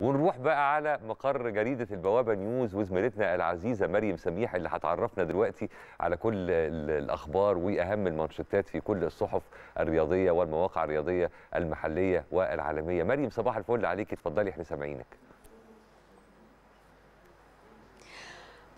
ونروح بقى على مقر جريدة البوابة نيوز وزميلتنا العزيزة مريم سميح اللي هتعرفنا دلوقتي على كل الأخبار وأهم المانشيتات في كل الصحف الرياضية والمواقع الرياضية المحلية والعالمية مريم صباح الفل عليك اتفضلي احنا سامعينك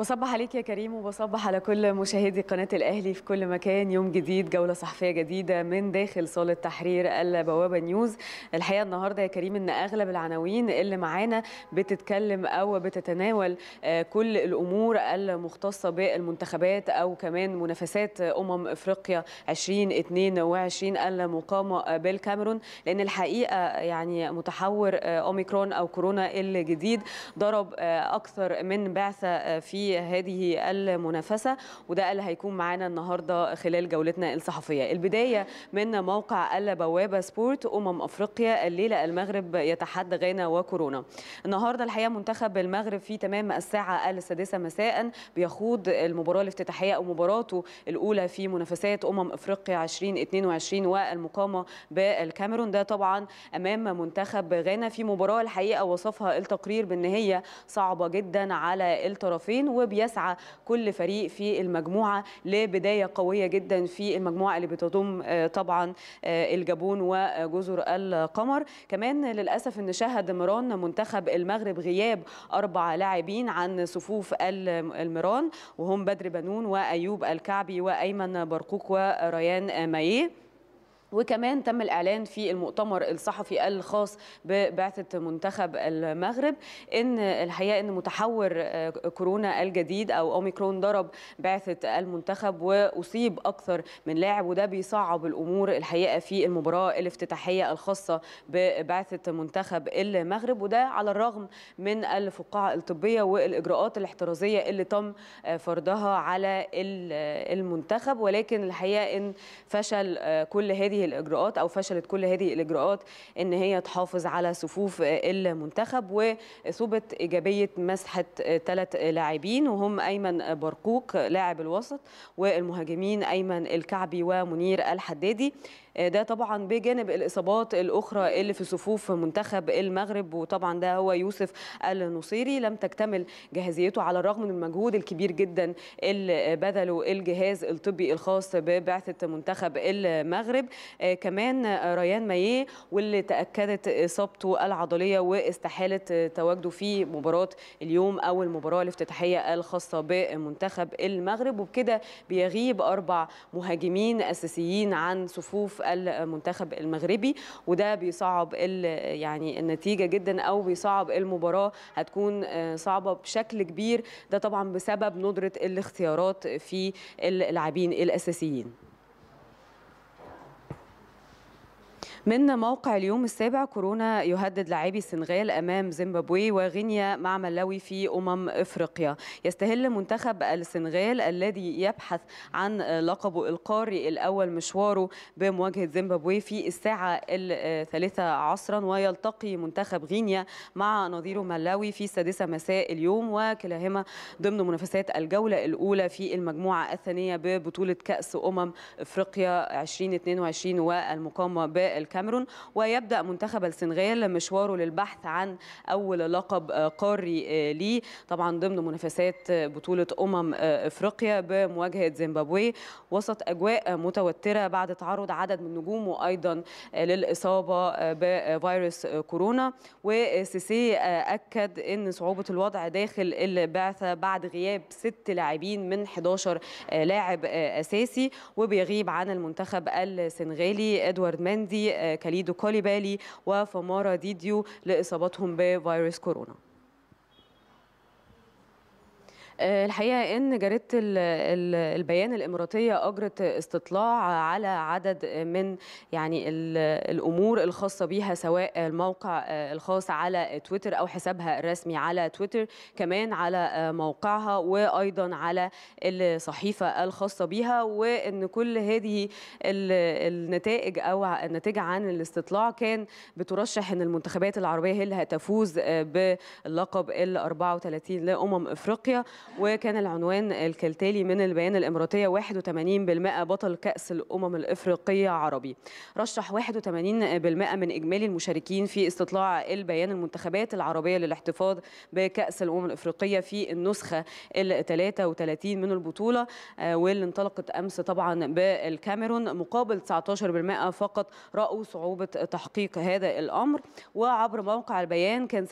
بصبح عليك يا كريم وبصبح على كل مشاهدي قناة الأهلي في كل مكان يوم جديد جولة صحفية جديدة من داخل صالة تحرير البوابة نيوز الحقيقة النهاردة يا كريم إن أغلب العناوين اللي معانا بتتكلم أو بتتناول آه، كل الأمور المختصة بالمنتخبات أو كمان منافسات أمم إفريقيا 2022 المقامة بالكاميرون لأن الحقيقة يعني متحور آه، أوميكرون أو كورونا الجديد ضرب آه، أكثر من بعثة في هذه المنافسه وده اللي هيكون معانا النهارده خلال جولتنا الصحفيه البدايه من موقع البوابه سبورت امم افريقيا الليله المغرب يتحدى غانا وكورونا النهارده الحقيقه منتخب المغرب في تمام الساعه السادسه مساء بيخوض المباراه الافتتاحيه او مباراته الاولى في منافسات امم افريقيا 2022 والمقامه بالكاميرون ده طبعا امام منتخب غانا في مباراه الحقيقه وصفها التقرير بان هي صعبه جدا على الطرفين وبيسعى كل فريق في المجموعه لبدايه قويه جدا في المجموعه اللي بتضم آه، طبعا آه، الجابون وجزر القمر كمان للاسف ان شهد مران منتخب المغرب غياب اربع لاعبين عن صفوف المران وهم بدر بنون وايوب الكعبي وايمن برقوق وريان مايه وكمان تم الإعلان في المؤتمر الصحفي الخاص ببعثة منتخب المغرب إن الحقيقة إن متحور آه، كورونا الجديد أو أوميكرون ضرب بعثة المنتخب وأصيب أكثر من لاعب وده بيصعب الأمور الحقيقة في المباراة الافتتاحية الخاصة ببعثة منتخب المغرب وده على الرغم من الفقاعة الطبية والإجراءات الاحترازية اللي تم آه، فرضها على آه، المنتخب ولكن الحقيقة إن فشل كل هذه هذه الإجراءات أو فشلت كل هذه الإجراءات أن هي تحافظ على صفوف المنتخب وإثوبة إيجابية مسحة ثلاث لاعبين وهم أيمن برقوق لاعب الوسط والمهاجمين أيمن الكعبي ومنير الحدادي ده طبعا بجانب الاصابات الاخرى اللي في صفوف منتخب المغرب وطبعا ده هو يوسف النصيري لم تكتمل جاهزيته على الرغم من المجهود الكبير جدا اللي بذله الجهاز الطبي الخاص ببعثه منتخب المغرب آه، كمان ريان مايه واللي تاكدت اصابته العضليه واستحاله تواجده في مباراه اليوم اول مباراه الافتتاحيه الخاصه بمنتخب المغرب وبكده بيغيب اربع مهاجمين اساسيين عن صفوف المنتخب المغربي وده بيصعب يعني النتيجه جدا او بيصعب المباراه هتكون آه، صعبه بشكل كبير ده طبعا بسبب ندره الاختيارات في اللاعبين الاساسيين من موقع اليوم السابع كورونا يهدد لاعبي السنغال امام زيمبابوي وغينيا مع ملاوي في امم افريقيا يستهل منتخب السنغال الذي يبحث عن لقبه القاري الاول مشواره بمواجهه زيمبابوي في الساعه الثالثه عصرا ويلتقي منتخب غينيا مع نظيره ملاوي في السادسه مساء اليوم وكلاهما ضمن منافسات الجوله الاولى في المجموعه الثانيه ببطوله كاس امم افريقيا 2022 والمقامه بال الكاميرون ويبدأ منتخب السنغال مشواره للبحث عن أول لقب آه، قاري آه، ليه طبعا ضمن منافسات آه، بطولة أمم إفريقيا بمواجهة زيمبابوي وسط أجواء متوترة بعد تعرض عدد من نجومه أيضا للإصابة بفيروس كورونا وسيسي أكد أن صعوبة الوضع داخل البعثة بعد غياب ست لاعبين من 11 لاعب أساسي وبيغيب عن المنتخب السنغالي ادوارد مندي آه، كاليدو كوليبالي وفمارا ديديو لإصابتهم بفيروس كورونا الحقيقه ان جريده البيان الاماراتيه اجرت استطلاع على عدد من يعني الامور الخاصه بيها سواء الموقع آه، الخاص على تويتر او حسابها الرسمي على تويتر كمان على آه، موقعها وايضا على الصحيفه الخاصه بيها وان كل هذه النتائج او النتيجه عن الاستطلاع كان بترشح ان المنتخبات العربيه هي اللي هتفوز آه، باللقب ال 34 لامم افريقيا وكان العنوان الكالتالي من البيان الإماراتية 81% بطل كأس الأمم الإفريقية عربي رشح 81% من إجمالي المشاركين في استطلاع البيان المنتخبات العربية للاحتفاظ بكأس الأمم الإفريقية في النسخة ال 33 من البطولة آه، واللي انطلقت أمس طبعا بالكاميرون مقابل 19% فقط رأوا صعوبة تحقيق هذا الأمر وعبر موقع البيان كان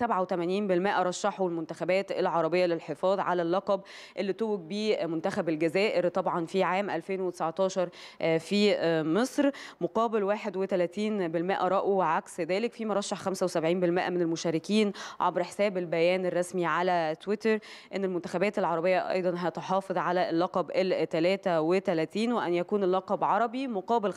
87% رشحوا المنتخبات العربية للحفاظ على اللقب اللقب اللي توج به منتخب الجزائر طبعا في عام 2019 آه، في آه، مصر مقابل 31% رأوا عكس ذلك في مرشح 75% من المشاركين عبر حساب البيان الرسمي على تويتر ان المنتخبات العربيه ايضا هتحافظ على اللقب ال 33 وان يكون اللقب عربي مقابل 25%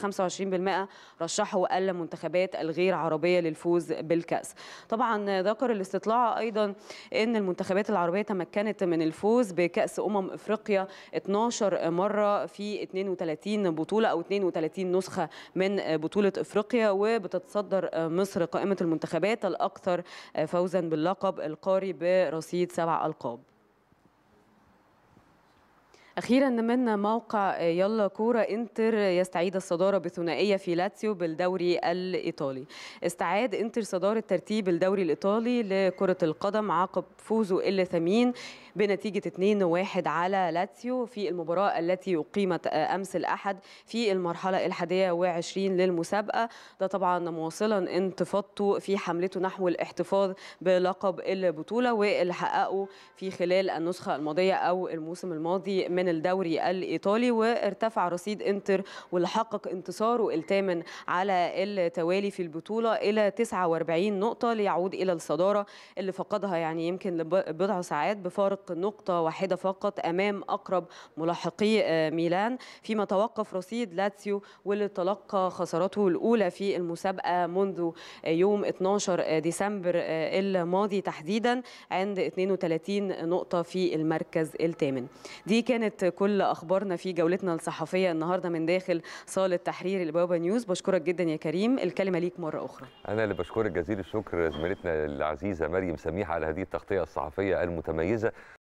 رشحوا المنتخبات الغير عربيه للفوز بالكاس. طبعا ذكر الاستطلاع ايضا ان المنتخبات العربيه تمكنت من الفوز الفوز بكأس أمم إفريقيا 12 مرة في 32 بطولة أو 32 نسخة من بطولة إفريقيا وبتتصدر مصر قائمة المنتخبات الأكثر فوزا باللقب القاري برصيد سبع ألقاب أخيرا من موقع آه، يلا كورة إنتر يستعيد الصدارة بثنائية في لاتسيو بالدوري الإيطالي استعاد إنتر صدارة ترتيب الدوري الإيطالي لكرة القدم عقب فوزه الثمين بنتيجة 2-1 على لاتسيو في المباراة التي أقيمت آه، أمس الأحد في المرحلة الحادية وعشرين للمسابقة ده طبعا مواصلا انتفاضته في حملته نحو الاحتفاظ بلقب البطولة واللي حققه في خلال النسخة الماضية أو الموسم الماضي من من الدوري الإيطالي وارتفع رصيد إنتر واللي حقق انتصاره الثامن على التوالي في البطولة إلى 49 نقطة ليعود إلى الصدارة اللي فقدها يعني يمكن لبضع ساعات بفارق نقطة واحدة فقط أمام أقرب ملاحقي آه، ميلان فيما توقف رصيد لاتسيو واللي تلقى خسارته الأولى في المسابقة منذ آه، يوم 12 آه، ديسمبر الماضي تحديدا عند 32 نقطة في المركز الثامن دي كانت كانت كل اخبارنا في جولتنا الصحفيه النهارده من داخل صاله تحرير البوابه نيوز بشكرك جدا يا كريم الكلمه ليك مره اخرى انا اللي بشكرك جزيل الشكر زميلتنا العزيزه مريم سميحه على هذه التغطيه الصحفيه المتميزه